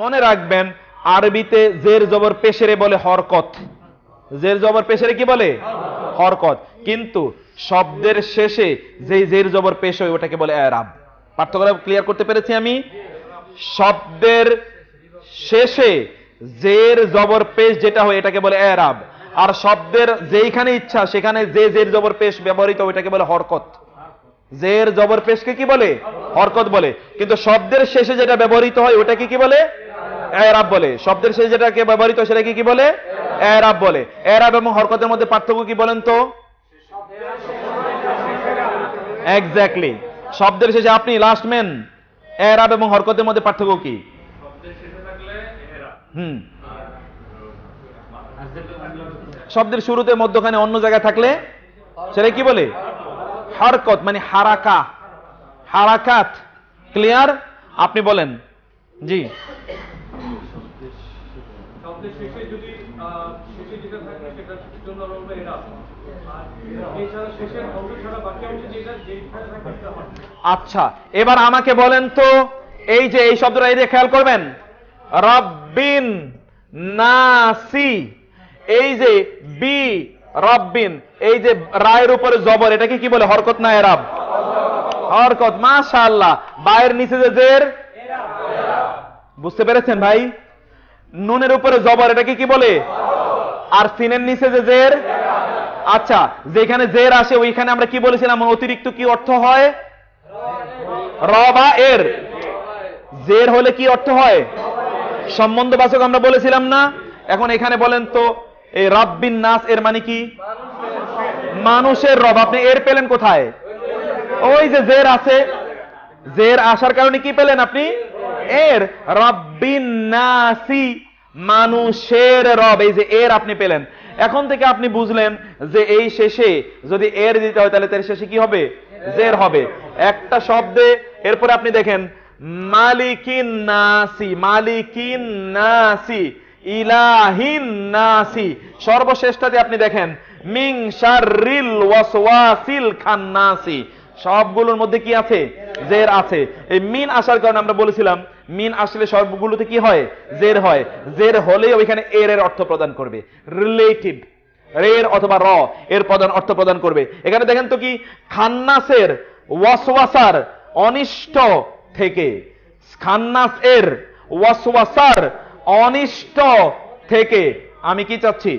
মনে রাখবেন আরবিতে জের জবর পেশেরে বলে হরকত জের জবর পেশেরে কি বলে হরকত কিন্তু শব্দের শেষে যে জের জবর পেশ হয় ওটাকে বলে এরাব পার্থক্য ক্লিয়ার করতে পেরেছি আমি শব্দের শেষে জের জবর পেশ যেটা হয় এটাকে বলে এরাব আর শব্দের যেইখানে ইচ্ছা সেখানে যে জের জবর পেশ ব্যবহৃত ওইটাকে বলে হরকত জের জবর পেশকে কি বলে হরকত বলে কিন্তু শব্দের শেষে যেটা ব্যবহৃত হয় ওটাকে কি বলে এরাব বলে শব্দের শেষ যেটাকে ব্যবহৃত সেটাকে কি বলে এরাব বলে এরাব এবং হরকতের মধ্যে পার্থক্য কি বলেন তো একজাক্টলি শব্দের শেষে আপনি লাস্ট ম্যান এরাব এবং হরকতের মধ্যে পার্থক্য কি শব্দের শুরুতে মধ্যখানে অন্য জায়গায় থাকলে সেটা কি বলে হরকত মানে হারাকা হারাকাত ক্লিয়ার আপনি বলেন জি শেষে যদি শেষে যেটা থাকে সেটার জন্য আমরা এরা আচ্ছা এবার আমাকে বলেন তো এই যে এই শব্দটা এই যে খেয়াল করবেন রব্বিন নাসি এই যে বি রব্বিন এই যে রায়ের উপরে জবর এটাকে কি বলে হরকত না এরাব হরকত মাশাল্লাহ বায়ের নিচে যে জের বুঝতে পেরেছেন ভাই নুনের উপরে জবর এটাকে কি বলে আর সিনের নিচে যে জের আচ্ছা যেখানে জের আসে ওইখানে আমরা কি বলেছিলাম অতিরিক্ত কি অর্থ হয় র এর জের হলে কি অর্থ হয় সম্বন্ধ বাচক আমরা বলেছিলাম না এখন এখানে বলেন তো এই রাব্বিন নাস এর মানে কি মানুষের রব আপনি এর পেলেন কোথায় ওই যে জের আছে জের আসার কারণে কি পেলেন আপনি এর রব্বিনাসি মানুষের রব এই যে এর আপনি পেলেন এখন থেকে আপনি বুঝলেন যে এই শেষে যদি এর দিতে হয় তাহলে তার শেষে কি হবে জের হবে একটা শব্দে এরপরে আপনি দেখেন মালিকিন নাসি মালিকিন নাসি ইলাহিন নাসি আপনি দেখেন মিং শারিল ওয়াসওয়াসিল খান্নাসি সবগুলোর মধ্যে কি আছে জের আছে এই মিন আসার কারণে আমরা বলেছিলাম মিন আসলে সবগুলোতে কি হয় জের হয় জের হলে ওইখানে এর এর অর্থ প্রদান করবে রিলেটিভ রের অথবা র এর প্রদান অর্থ প্রদান করবে এখানে দেখেন তো কি খান্নাসের ওয়াসওয়াসার অনিষ্ট থেকে খান্নাস এর ওয়াসওয়াসার অনিষ্ট থেকে আমি কি চাচ্ছি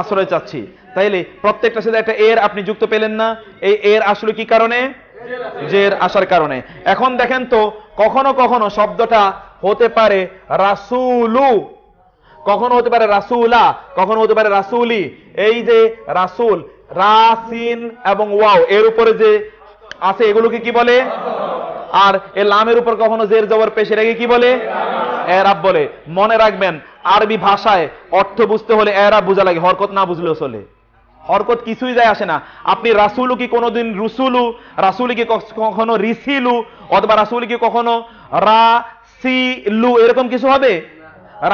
আশ্রয় চাচ্ছি তাইলে প্রত্যেকটা সাথে একটা এর আপনি যুক্ত পেলেন না এই এর আসলে কি কারণে জের আসার কারণে এখন দেখেন তো কখনো কখনো শব্দটা হতে পারে রাসুলু কখনো হতে পারে রাসুলা কখনো হতে পারে রাসুলি এই যে রাসুল রাসিন এবং ওয়াও এর উপরে যে আছে এগুলোকে কি বলে আর এ লামের উপর কখনো জের জবর পেশে রেখে কি বলে এরাব বলে মনে রাখবেন আরবি ভাষায় অর্থ বুঝতে হলে এরাব বোঝা লাগে হরকত না বুঝলেও চলে হরকত কিছুই যায় আসে না আপনি রাসুলু কি কোনোদিন রুসুলু রাসুলি কি কখনো রিসিলু অথবা রাসুলি কি কখনো রা সি লু এরকম কিছু হবে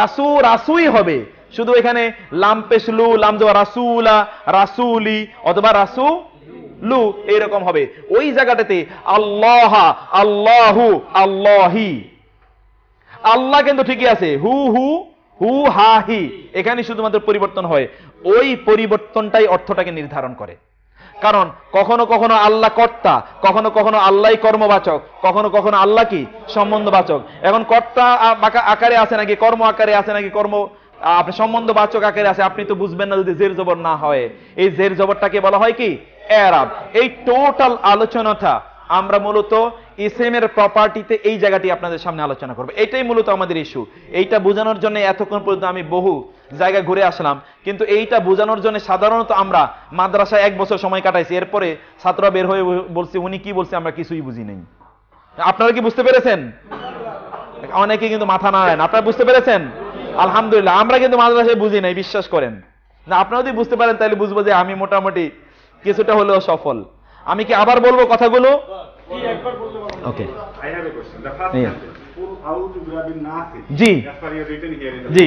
রাসু রাসুই হবে শুধু এখানে লাম পেশলু লাম রাসুলা রাসুলি অথবা রাসু লু এইরকম হবে ওই জায়গাটাতে আল্লাহা আল্লাহু আল্লাহি আল্লাহ কিন্তু ঠিকই আছে হু হু হু হা হি এখানে শুধুমাত্র পরিবর্তন হয় ওই পরিবর্তনটাই অর্থটাকে নির্ধারণ করে কারণ কখনো কখনো আল্লাহ কর্তা কখনো কখনো আল্লাহ কর্মবাচক কখনো কখনো আল্লাহ কি সম্বন্ধবাচক এখন কর্তা আকারে আছে নাকি কর্ম আকারে আছে নাকি কর্ম আপনি সম্বন্ধবাচক আকারে আছে আপনি তো বুঝবেন না যদি জের জবর না হয় এই জের জবরটাকে বলা হয় কি এরাব এই টোটাল আলোচনাটা আমরা মূলত ইসেমের প্রপার্টিতে এই জায়গাটি আপনাদের সামনে আলোচনা করবো এটাই মূলত আমাদের ইস্যু এইটা বোঝানোর জন্য এতক্ষণ পর্যন্ত আমি বহু জায়গায় ঘুরে আসলাম কিন্তু এইটা বোঝানোর জন্য সাধারণত আমরা মাদ্রাসায় এক বছর সময় কাটাইছি এরপরে ছাত্ররা বের হয়ে বলছি উনি কি বলছে আমরা কিছুই বুঝি নেই আপনারা কি বুঝতে পেরেছেন অনেকে কিন্তু মাথা নাড়েন আপনারা বুঝতে পেরেছেন আলহামদুলিল্লাহ আমরা কিন্তু মাদ্রাসায় বুঝি নাই বিশ্বাস করেন না আপনারা যদি বুঝতে পারেন তাহলে বুঝবো যে আমি মোটামুটি কিছুটা হলেও সফল আমি কি আবার বলবো কথাগুলো ওকে জি জি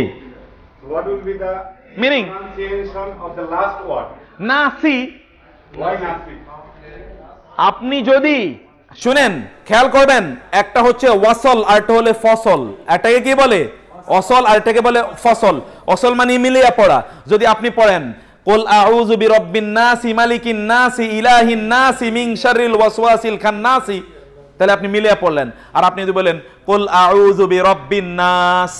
আপনি যদি শুনেন খেয়াল করবেন একটা হচ্ছে ওয়াসল একটা হলে ফসল একটাকে কি বলে অসল এটাকে বলে ফসল অসল মানে মিলিয়া পড়া যদি আপনি পড়েন কুল আউযু বিরাব্বিন নাসি মালিকিন নাসি ইলাহিন নাসি মিন শাররিল ওয়াসওয়াসিল খান্নাসি তাহলে আপনি মিলিয়ে পড়লেন আর আপনি যদি বলেন কুল আউযু বিরাব্বিন নাস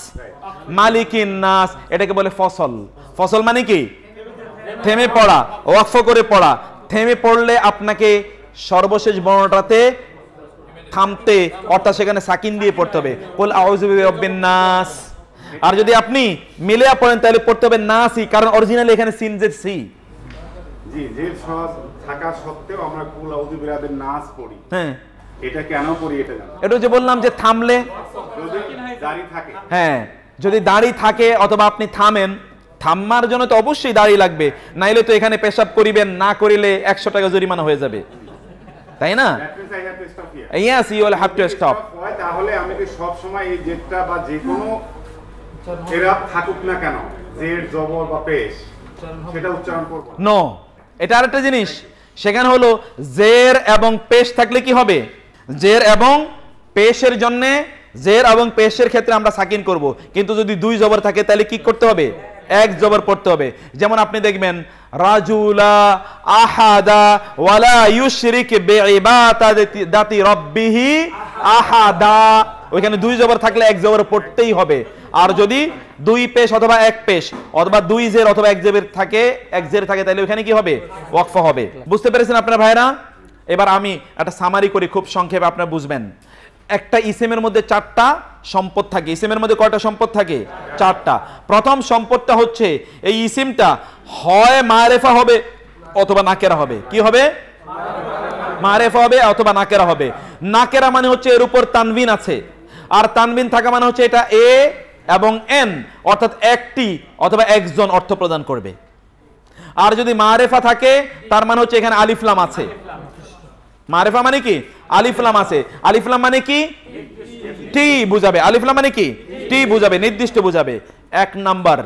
মালিকিন নাস এটাকে বলে ফসল ফসল মানে কি থেমে পড়া ওয়াকফ করে পড়া থেমে পড়লে আপনাকে সর্বশেষ বর্ণটাতে থামতে অর্থাৎ সেখানে সাকিন দিয়ে পড়তে হবে কুল আউযু বিরাব্বিন নাস আর যদি আপনি মিলিয়া পড়েন তাহলে পড়তে হবে নাসি কারণ অরিজিনালি এখানে সিনজের সি জি যে থাকা সত্ত্বেও আমরা কুল আউযু বিরাব্বিন নাস পড়ি হ্যাঁ এটা কেন করি এটা যে বললাম যে থামলে হ্যাঁ যদি দাড়ি থাকে অথবা আপনি থামেন থাম্মার জন্য তো অবশ্যই দাড়ি লাগবে নাইলে তো এখানে পেশাব করিবেন না করিলে একশো টাকা জরিমানা হয়ে যাবে তাই না yes you have to stop তাহলে আমি কি সব সময় এই জেটটা বা যে কোনো এরা থাকুক না কেন জেট জবর বা পেশ সেটা উচ্চারণ করব নো এটা আরেকটা জিনিস সেখানে হলো জের এবং পেশ থাকলে কি হবে জের এবং পেশের জন্য জের এবং পেশের ক্ষেত্রে আমরা সাকিন করব কিন্তু যদি দুই জবর থাকে তাহলে কি করতে হবে এক জবর পড়তে হবে যেমন আপনি দেখবেন রাজুলা আহাদা ওয়ালা ইউশরিক দাতি রব্বিহি আহাদা ওইখানে দুই জবর থাকলে এক জবর পড়তেই হবে আর যদি দুই পেশ অথবা এক পেশ অথবা দুই জের অথবা এক জেবের থাকে এক জের থাকে তাহলে ওইখানে কি হবে ওয়াকফা হবে বুঝতে পেরেছেন আপনারা ভাইরা এবার আমি একটা সামারি করি খুব সংক্ষেপে আপনারা বুঝবেন একটা ইসেমের মধ্যে চারটা সম্পদ থাকে ইসেমের মধ্যে কয়টা সম্পদ থাকে চারটা প্রথম সম্পদটা হচ্ছে এই ইসিমটা হয় মারেফা হবে অথবা নাকেরা হবে কি হবে মারেফা হবে অথবা নাকেরা হবে নাকেরা মানে হচ্ছে এর উপর তানবিন আছে আর তানবিন থাকা মানে হচ্ছে এটা এ এবং এন অর্থাৎ একটি অথবা একজন অর্থ প্রদান করবে আর যদি মারেফা থাকে তার মানে হচ্ছে এখানে আলিফলাম আছে মারেফা মানে কি আলিফলাম আছে আলিফলাম মানে কি টি বুঝাবে আলিফলাম মানে কি টি বুঝাবে নির্দিষ্ট বুঝাবে এক নাম্বার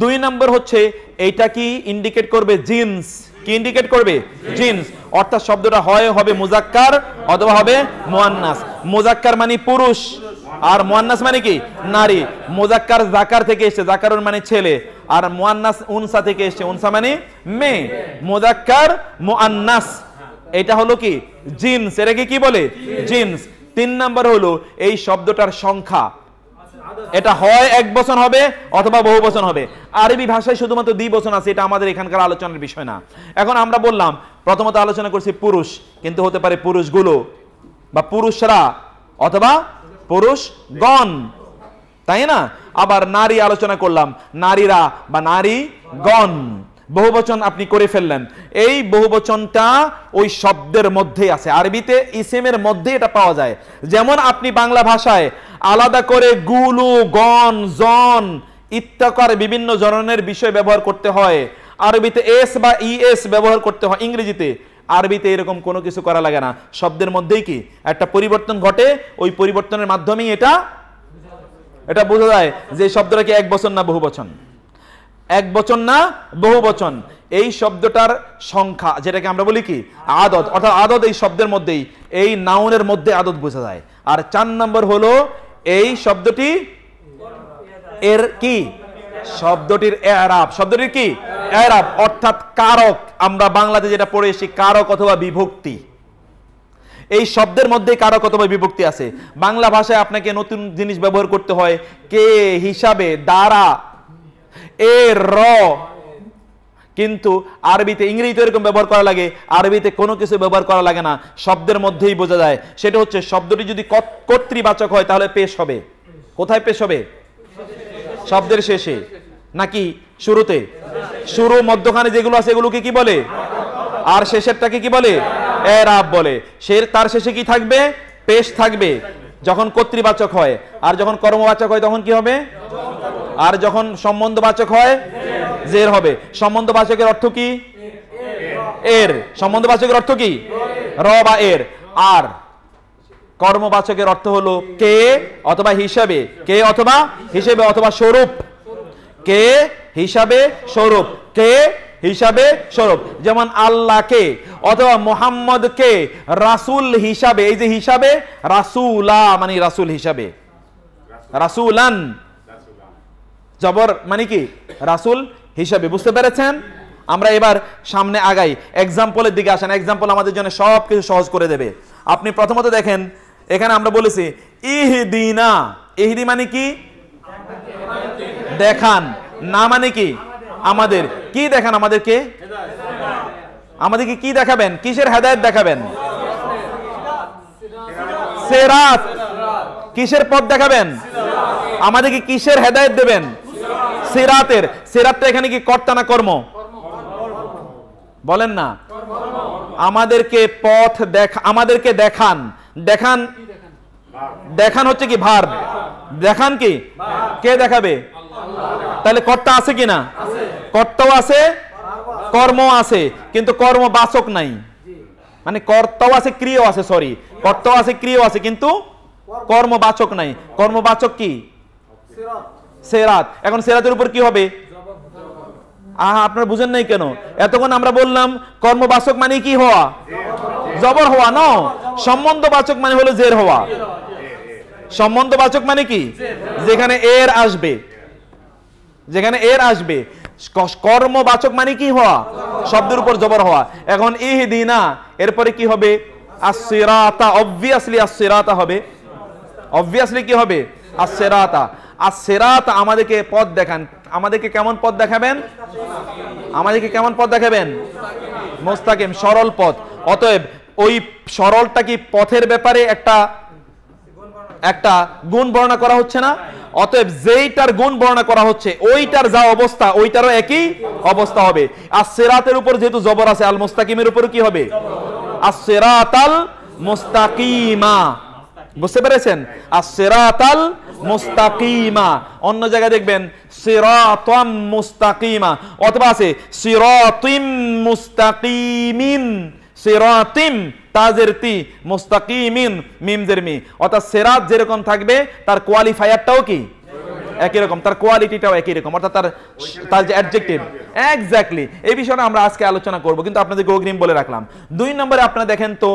দুই নাম্বার হচ্ছে এইটা কি ইন্ডিকেট করবে জিন্স কি ইন্ডিকেট করবে জিন্স অর্থাৎ শব্দটা হয় হবে মুজাক্কার অথবা হবে মোয়ান্নাস মুজাক্কার মানে পুরুষ আর মোয়ান্নাস মানে কি নারী মোজাক্কার জাকার থেকে এসছে জাকারুন মানে ছেলে আর মোয়ান্নাস উনসা থেকে এসছে উনসা মানে মেয়ে মোজাক্কার মোয়ান্নাস এটা হলো কি জিন্স এটাকে কি বলে জিন্স তিন নাম্বার হলো এই শব্দটার সংখ্যা এটা হয় এক বচন হবে অথবা বহু বছর হবে আরবি ভাষায় শুধুমাত্র দুই বচন আছে এটা আমাদের এখানকার আলোচনার বিষয় না এখন আমরা বললাম প্রথমত আলোচনা করছি পুরুষ কিন্তু হতে পারে পুরুষগুলো বা পুরুষরা অথবা পুরুষগণ তাই না আবার নারী আলোচনা করলাম নারীরা বা নারীগণ বহুবচন আপনি করে ফেললেন এই বহুবচনটা ওই শব্দের মধ্যেই আছে আরবিতে ইসেমের মধ্যে এটা পাওয়া যায় যেমন আপনি বাংলা ভাষায় আলাদা করে গুলু গন জন ইত্যাকার বিভিন্ন ধরনের বিষয় ব্যবহার করতে হয় আরবিতে এস বা ইএস ব্যবহার করতে হয় ইংরেজিতে আরবিতে এরকম কোনো কিছু করা লাগে না শব্দের মধ্যেই কি একটা পরিবর্তন ঘটে ওই পরিবর্তনের মাধ্যমেই এটা এটা বোঝা যায় যে শব্দটা কি এক বছর না বহু বছর এক বচন না বহু বচন এই শব্দটার সংখ্যা যেটাকে আমরা বলি কি আদত অর্থাৎ আদত এই শব্দের মধ্যেই এই নাউনের মধ্যে আদত বোঝা যায় আর চার নম্বর হলো এই শব্দটি এর কি শব্দটির এরাব শব্দটির কি এরাব অর্থাৎ কারক আমরা বাংলাতে যেটা পড়ে এসেছি কারক অথবা বিভক্তি এই শব্দের মধ্যে কারো কতভাবে বিভক্তি আছে বাংলা ভাষায় আপনাকে নতুন জিনিস ব্যবহার করতে হয় কে হিসাবে দ্বারা এ র কিন্তু আরবিতে ইংরেজিতে এরকম ব্যবহার করা লাগে আরবিতে কোনো কিছু ব্যবহার করা লাগে না শব্দের মধ্যেই বোঝা যায় সেটা হচ্ছে শব্দটি যদি কর্তৃবাচক হয় তাহলে পেশ হবে কোথায় পেশ হবে শব্দের শেষে নাকি শুরুতে শুরু মধ্যখানে যেগুলো আছে এগুলোকে কি বলে আর শেষেরটাকে কি বলে এরাব বলে সে তার শেষে কি থাকবে পেশ থাকবে যখন কর্তৃবাচক হয় আর যখন কর্মবাচক হয় তখন কি হবে আর যখন সম্বন্ধবাচক হয় জের হবে সম্বন্ধবাচকের অর্থ কি এর সম্বন্ধবাচকের অর্থ কি র বা এর আর কর্মবাচকের অর্থ হলো কে অথবা হিসাবে কে অথবা হিসেবে অথবা স্বরূপ কে হিসাবে স্বরূপ কে হিসাবে স্বরূপ যেমন আল্লাহকে অথবা মোহাম্মদ কে রাসুল হিসাবে এই যে হিসাবে রাসুলা মানে রাসুল হিসাবে রাসুলান জবর মানে কি রাসুল হিসাবে বুঝতে পেরেছেন আমরা এবার সামনে আগাই এক্সাম্পলের দিকে আসেন এক্সাম্পল আমাদের জন্য সব কিছু সহজ করে দেবে আপনি প্রথমত দেখেন এখানে আমরা বলেছি ইহদিনা ইহদি মানে কি দেখান না মানে কি আমাদের কি দেখান আমাদেরকে আমাদেরকে কি দেখাবেন কিসের হেদায়ত দেখাবেন সেরাত কিসের পথ দেখাবেন আমাদেরকে কিসের হেদায়ত দেবেন সেরাতের সেরাতটা এখানে কি কর্তা না কর্ম বলেন না আমাদেরকে পথ দেখা আমাদেরকে দেখান দেখান দেখান হচ্ছে কি ভার দেখান কি কে দেখাবে তাহলে কর্তা আছে কিনা কর্তাও আছে কর্ম আছে কিন্তু কর্ম বাসক নাই মানে কর্তাও আছে ক্রিয়াও আছে সরি কর্তাও আছে ক্রিয়াও আছে কিন্তু কর্মবাচক নাই কর্মবাচক কি সেরাত এখন সেরাতের উপর কি হবে আহা আপনার বুঝেন নাই কেন এতক্ষণ আমরা বললাম কর্মবাচক মানে কি হওয়া জবর হওয়া ন সম্বন্ধবাচক মানে হলো জের হওয়া সম্বন্ধবাচক মানে কি যেখানে এর আসবে যেখানে এর আসবে কর্মবাচক মানে কি হওয়া শব্দের উপর জবর হওয়া এখন ইহদিনা এরপরে কি হবে আসিরাতা অবভিয়াসলি আসিরাতা হবে অবভিয়াসলি কি হবে আসিরাতা আর সেরাত আমাদেরকে পথ দেখান আমাদেরকে কেমন পথ দেখাবেন আমাদেরকে কেমন পথ দেখাবেন মোস্তাকিম সরল পথ অতএব ওই সরলটা কি পথের ব্যাপারে একটা একটা গুণ বর্ণনা করা হচ্ছে না অতএব যেইটার গুণ বর্ণনা করা হচ্ছে ওইটার যা অবস্থা ওইটারও একই অবস্থা হবে আর সেরাতের উপর যেহেতু জবর আছে আল মোস্তাকিমের উপর কি হবে আর সেরাত আল মোস্তাকিমা বুঝতে পেরেছেন আর সেরাতাল মুস্তাকিমা অন্য জায়গায় দেখবেন সিরাতাম মুস্তাকিমা অথবা আছে সিরাতিম মুস্তাকিমিন সিরাতিম তাজের তি মুস্তাকিমিন মিমজের মি অর্থাৎ সেরাত যেরকম থাকবে তার কোয়ালিফায়ারটাও কি একই রকম তার কোয়ালিটিটাও একই রকম অর্থাৎ তার তার যে অ্যাডজেক্টিভ এক্স্যাক্টলি এই বিষয়ে আমরা আজকে আলোচনা করব কিন্তু আপনাদের গোগ্রিম বলে রাখলাম দুই নম্বরে আপনারা দেখেন তো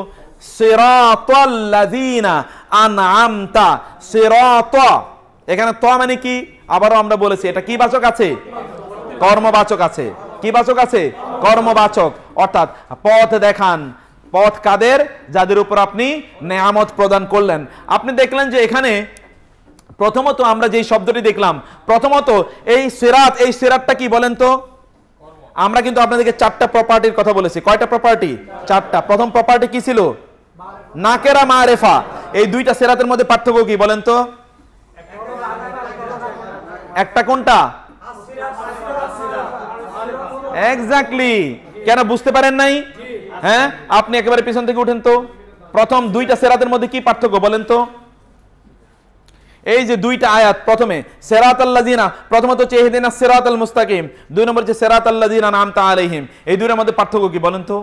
এখানে ত মানে কি আবারও আমরা বলেছি এটা কি বাচক আছে কর্মবাচক আছে কি বাচক আছে কর্মবাচক অর্থাৎ পথ দেখান পথ কাদের যাদের উপর আপনি নেয়ামত প্রদান করলেন আপনি দেখলেন যে এখানে প্রথমত আমরা যেই শব্দটি দেখলাম প্রথমত এই সেরাত এই সেরাতটা কি বলেন তো আমরা কিন্তু আপনাদেরকে চারটা প্রপার্টির কথা বলেছি কয়টা প্রপার্টি চারটা প্রথম প্রপার্টি কি ছিল নাকেরা মা রেফা এই দুইটা সেরাতের মধ্যে পার্থক্য কি বলেন তো একটা কোনটা এক্স্যাক্টলি কেন বুঝতে পারেন নাই হ্যাঁ আপনি একেবারে পিছন থেকে উঠেন তো প্রথম দুইটা সেরাতের মধ্যে কি পার্থক্য বলেন তো এই যে দুইটা আয়াত প্রথমে সেরাত আল্লাদিনা প্রথমত চেহেদিনা সেরাত আল মুস্তাকিম দুই নম্বর যে সেরাত নাম তা আলহিম এই দুইটার মধ্যে পার্থক্য কি বলেন তো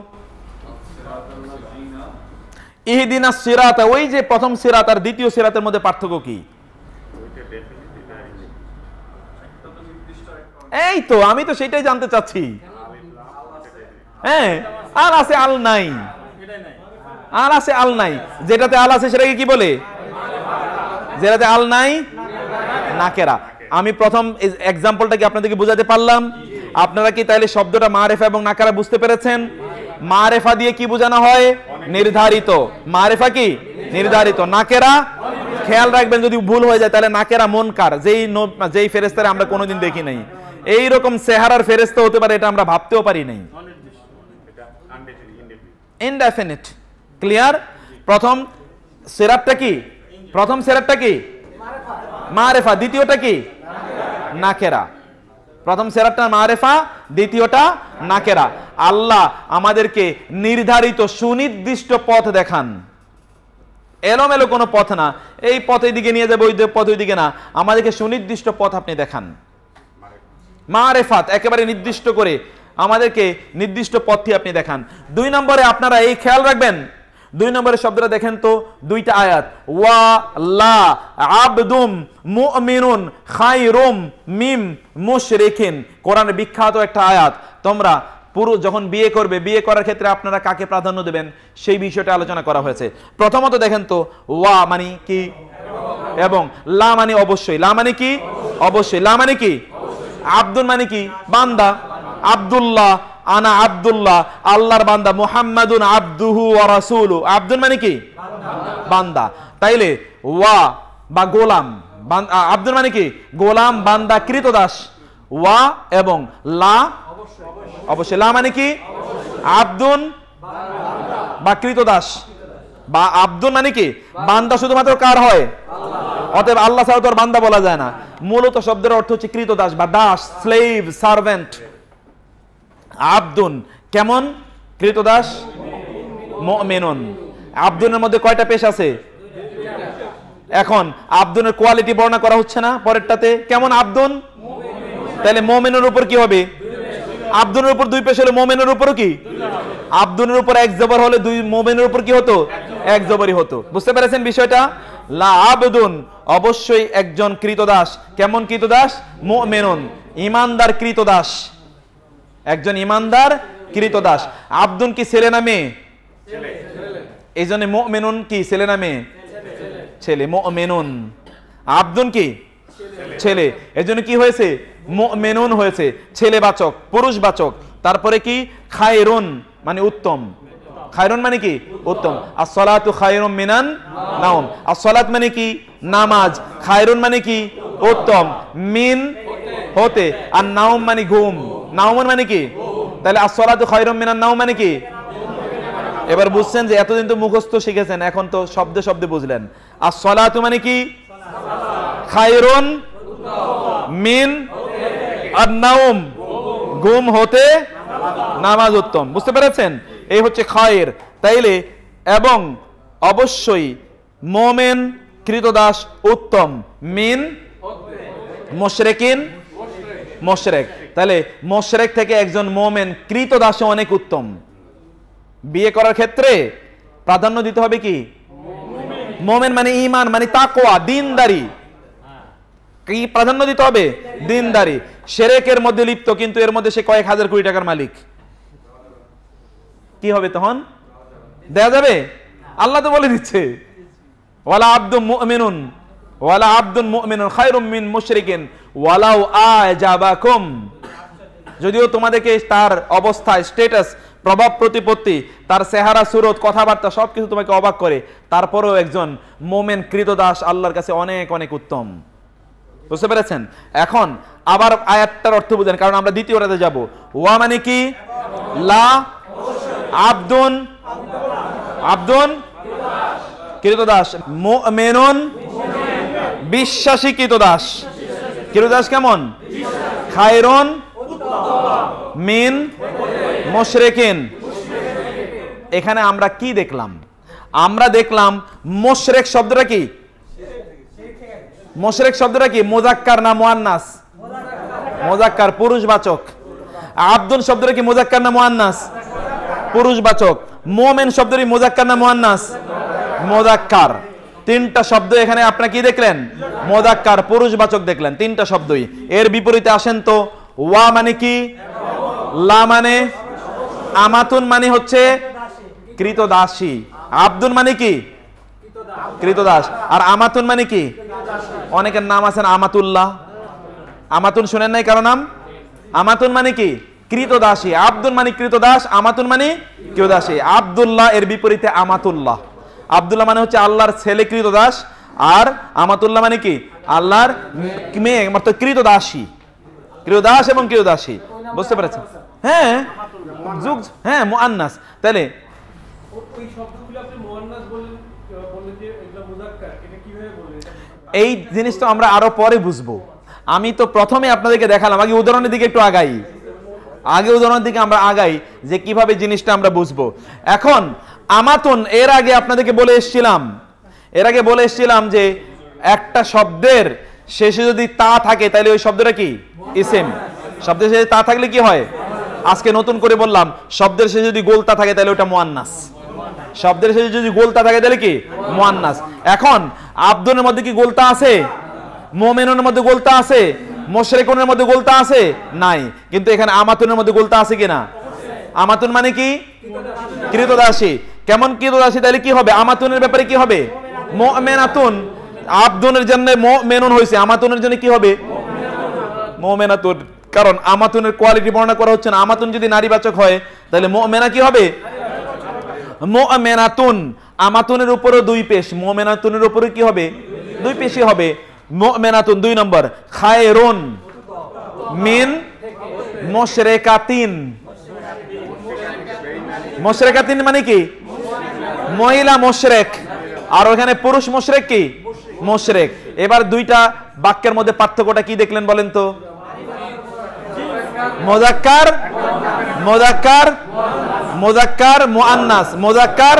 ইহিদিনা সিরাতা ওই যে প্রথম সিরাত আর দ্বিতীয় সিরাতের মধ্যে পার্থক্য কি এই তো আমি তো সেটাই জানতে চাচ্ছি হ্যাঁ আর আছে আল নাই আর আছে আল নাই যেটাতে আল আছে সেটাকে কি বলে যেটাতে আল নাই নাকেরা আমি প্রথম এক্সাম্পলটা কি আপনাদেরকে বোঝাতে পারলাম আপনারা কি তাহলে শব্দটা মারেফা এবং নাকারা বুঝতে পেরেছেন মারেফা দিয়ে কি বোঝানো হয় নির্ধারিত মারেফা কি নির্ধারিত নাকেরা খেয়াল রাখবেন যদি ভুল হয়ে যায় তাহলে নাকেরা মনকার যেই যেই ফেরেস্তারা আমরা কোনোদিন দেখি নাই এইরকম সেহারার ফেরেস্ত হতে পারে এটা আমরা ভাবতেও পারি নাই ইনডেফিনিট ক্লিয়ার প্রথম সেরাপটা কি প্রথম সেরাপটা কি মারেফা দ্বিতীয়টা কি নাকেরা প্রথম সেরাটা মারেফা দ্বিতীয়টা নাকেরা আল্লাহ আমাদেরকে নির্ধারিত সুনির্দিষ্ট পথ দেখান এলোমেলো কোনো পথ না এই পথের দিকে নিয়ে যাবে ওই পথ ওই দিকে না আমাদেরকে সুনির্দিষ্ট পথ আপনি দেখান মারেফাত একেবারে নির্দিষ্ট করে আমাদেরকে নির্দিষ্ট পথটি আপনি দেখান দুই নম্বরে আপনারা এই খেয়াল রাখবেন দুই নম্বরে শব্দটা দেখেন তো দুইটা আয়াত ওয়া লা আবদুম মুমিনুন খাইরুম মিম মুশরিকিন কোরআন বিখ্যাত একটা আয়াত তোমরা পুরো যখন বিয়ে করবে বিয়ে করার ক্ষেত্রে আপনারা কাকে প্রাধান্য দেবেন সেই বিষয়টা আলোচনা করা হয়েছে প্রথমত দেখেন তো ওয়া মানে কি এবং লা মানে অবশ্যই লা মানে কি অবশ্যই লা মানে কি আব্দুল মানে কি বান্দা আব্দুল্লাহ আনা আবদুল্লাহ আল্লাহর বান্দা মোহাম্মদুন আব্দুহু রাসূলু আব্দুল মানে কি বান্দা তাইলে ওয়া বা গোলাম আব্দুল মানে কি গোলাম বান্দা কৃতদাস ওয়া এবং লা অবশ্যই লা মানে কি আব্দুন বা কৃতদাস বা আব্দুল মানে কি বান্দা শুধুমাত্র কার হয় অতএব আল্লাহ ছাড়া তোর বান্দা বলা যায় না মূলত শব্দের অর্থ হচ্ছে কৃতদাস বা দাস স্লেভ সার্ভেন্ট আব্দুন কেমন কৃতদাস মেনন আব্দুনের মধ্যে কয়টা পেশ আছে এখন আব্দুনের কোয়ালিটি বর্ণনা করা হচ্ছে না পরেরটাতে কেমন আব্দুন তাহলে মোমেনের উপর কি হবে আব্দুনের উপর দুই পেশ হলে মোমেনের উপর কি আব্দুনের উপর এক জবর হলে দুই মোমেনের উপর কি হতো এক জবরই হতো বুঝতে পেরেছেন বিষয়টা লা আবদুন অবশ্যই একজন কৃতদাস কেমন কৃতদাস মোমেনন ইমানদার কৃতদাস একজন ইমানদার কৃত দাস আব্দুন কি ছেলে নামে এই জন্য মেনুন কি ছেলে নামে ছেলে মেনুন আব্দুন কি ছেলে এই জন্য কি হয়েছে মেনুন হয়েছে ছেলে বাচক পুরুষ বাচক তারপরে কি খায়রুন মানে উত্তম খায়রুন মানে কি উত্তম আর সলাতু খায়রুম মিনান নাম আর সলাত মানে কি নামাজ খায়রুন মানে কি উত্তম মিন হতে আর নাউম মানে ঘুম নাওমন মানে কি তাহলে আসলাতু খয়রম মিনান নাও মানে কি এবার বুঝছেন যে এতদিন তো মুখস্থ শিখেছেন এখন তো শব্দে শব্দে বুঝলেন সলাতু মানে কি খায়রুন মিন আর নাওম ঘুম হতে নামাজ উত্তম বুঝতে পেরেছেন এই হচ্ছে খায়ের তাইলে এবং অবশ্যই মোমেন কৃতদাস উত্তম মিন মোশরেকিন মোশরেক তাহলে মশরেক থেকে একজন মোমেন কৃত দাসে অনেক উত্তম বিয়ে করার ক্ষেত্রে প্রাধান্য দিতে হবে কি মোমেন মানে ইমান মানে তাকোয়া দিনদারি কি প্রাধান্য দিতে হবে দিনদারি সেরেকের মধ্যে লিপ্ত কিন্তু এর মধ্যে সে কয়েক হাজার কোটি টাকার মালিক কি হবে তখন দেয়া যাবে আল্লাহ তো বলে দিচ্ছে ওয়ালা আব্দু মুমিনুন ওয়ালা আব্দুল মুমিনুন খায়রুম মিন মুশরিকিন ওয়ালাউ আজাবাকুম যদিও তোমাদেরকে তার অবস্থা স্টেটাস প্রভাব প্রতিপত্তি তার চেহারা সুরত কথাবার্তা সব কিছু তোমাকে অবাক করে তারপরেও একজন মোমেন কৃতদাস আল্লাহর কাছে অনেক অনেক উত্তম বুঝতে পেরেছেন এখন আবার আয়াতটার অর্থ বুঝেন কারণ আমরা দ্বিতীয় রাতে যাব ওয়া মানে কি লা আব্দুন আব্দুন কৃতদাস মেনন বিশ্বাসী কৃত দাস কেমন খায়রন মিন মোশরেকিন এখানে আমরা কি দেখলাম আমরা দেখলাম মোশরেক শব্দটা কি মোশরেক শব্দটা কি মোজাক্কার না মোয়ান্নাস মোজাক্কার পুরুষবাচক আব্দুল শব্দটা কি মোজাক্কার না মোয়ান্নাস পুরুষবাচক মোমেন শব্দটি মোজাক্কার না মোয়ান্নাস মোজাক্কার তিনটা শব্দ এখানে আপনার কি দেখলেন মোদাক্কার পুরুষবাচক দেখলেন তিনটা শব্দই এর বিপরীতে আসেন তো ওয়া মানে কি লা মানে আমাতুন মানে হচ্ছে কৃতদাসী আব্দুন মানে কি কৃতদাস আর আমাতুন মানে কি অনেকের নাম আছেন আমাতুল্লাহ আমাতুন শুনেন নাই কারো নাম আমাতুন মানে কি কৃতদাসী আব্দুল মানে কৃতদাস আমাতুন মানে কৃতদাসী আব্দুল্লাহ এর বিপরীতে আমাতুল্লাহ আবদুল্লাহ মানে হচ্ছে আল্লাহর ছেলে কৃত দাস আর আমাতুল্লাহ মানে কি আল্লাহর মেয়ে মাত্র মানে কৃত দাসী কৃত দাস এবং কৃত দাসী বুঝতে পেরেছেন হ্যাঁ যুগ হ্যাঁ মুআন্নাস তাহলে এই জিনিস তো আমরা আরো পরে বুঝবো আমি তো প্রথমে আপনাদেরকে দেখালাম আগে উদাহরণের দিকে একটু আগাই আগে উদাহরণের দিকে আমরা আগাই যে কিভাবে জিনিসটা আমরা বুঝবো এখন আমাতন এর আগে আপনাদেরকে বলে এসছিলাম এর আগে বলে এসছিলাম যে একটা শব্দের শেষে যদি তা থাকে তাহলে ওই শব্দটা কি ইসেম শব্দের শেষে তা থাকলে কি হয় আজকে নতুন করে বললাম শব্দের শেষে যদি গোলতা থাকে তাহলে ওটা মোয়ান্নাস শব্দের শেষে যদি গোলতা থাকে তাহলে কি মোয়ান্নাস এখন আব্দনের মধ্যে কি গোলতা আছে মোমেনের মধ্যে গোলতা আছে মোশরেকনের মধ্যে গোলতা আছে নাই কিন্তু এখানে আমাতনের মধ্যে গোলতা আছে কিনা আমাতন মানে কি কৃতদাসী কেমন কি আছে তাহলে কি হবে আমাতুনের ব্যাপারে কি হবে মেনাতুন আবদুনের জন্য মেনুন হয়েছে আমাতুনের জন্য কি হবে মোমেনাতুন কারণ আমাতুনের কোয়ালিটি বর্ণনা করা হচ্ছে না আমাতুন যদি নারীবাচক হয় তাহলে মেনা কি হবে মেনাতুন আমাতুনের উপরে দুই পেশ মেনাতুনের উপরে কি হবে দুই পেশই হবে মেনাতুন দুই নম্বর খায়রুন মিন মশরেকাতিন মুশরিকাতিন মানে কি মহিলা মোশরেক আর ওখানে পুরুষ মোশরেক কি মোশরেক এবার দুইটা বাক্যের মধ্যে পার্থক্যটা কি দেখলেন বলেন তো মোজাক্কার মোজাক্কার মোজাক্কার মুআন্নাস মোজাক্কার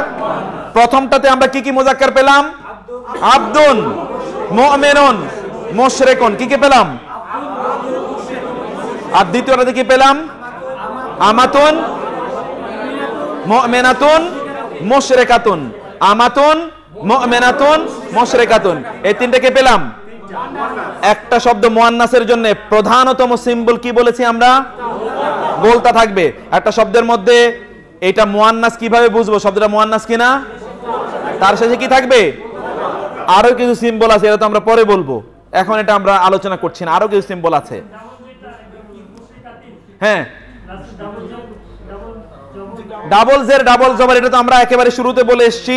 প্রথমটাতে আমরা কি কি মোজাক্কার পেলাম আব্দুন মুমিনুন মুশরিকুন কি কি পেলাম আর দ্বিতীয়টাতে কি পেলাম আমাতুন মুমিনাতুন মোশরেকাতুন আমাতুন মেনাতুন মোশরেকাতুন এই তিনটাকে পেলাম একটা শব্দ মোয়ান্নাসের জন্য প্রধানতম সিম্বল কি বলেছি আমরা গোলতা থাকবে একটা শব্দের মধ্যে এটা মোয়ান্নাস কিভাবে বুঝবো শব্দটা মোয়ান্নাস কিনা তার শেষে কি থাকবে আরো কিছু সিম্বল আছে এটা তো আমরা পরে বলবো এখন এটা আমরা আলোচনা করছি না আরো কিছু সিম্বল আছে হ্যাঁ ডাবল জের ডাবল জবর এটা তো আমরা একেবারে শুরুতে বলে এসছি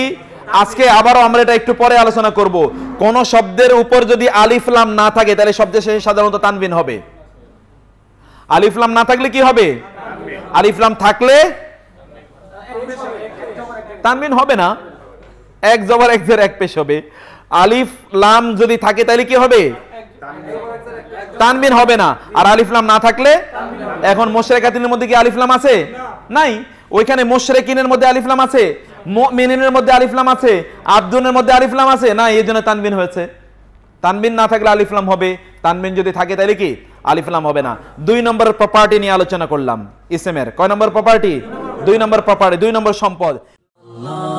আজকে আবারও আমরা এটা একটু পরে আলোচনা করব কোন শব্দের উপর যদি আলিফলাম না থাকে তাহলে শব্দের শেষে সাধারণত তানবিন হবে আলিফলাম না থাকলে কি হবে আলিফলাম থাকলে তানবিন হবে না এক জবর এক জের এক পেশ হবে আলিফ লাম যদি থাকে তাহলে কি হবে তানবিন হবে না আর আলিফলাম না থাকলে এখন মোশরেকাতিনের মধ্যে কি আলিফলাম আছে নাই ওইখানে মোশরেকিনের মধ্যে আলিফলাম আছে মেনিনের মধ্যে আলিফলাম আছে আব্দুনের মধ্যে আলিফলাম আছে না এই জন্য তানবিন হয়েছে তানবিন না থাকলে আলিফলাম হবে তানবিন যদি থাকে তাহলে কি আলিফলাম হবে না দুই নম্বর প্রপার্টি নিয়ে আলোচনা করলাম ইসেমের কয় নম্বর প্রপার্টি দুই নম্বর প্রপার্টি দুই নম্বর সম্পদ আল্লাহ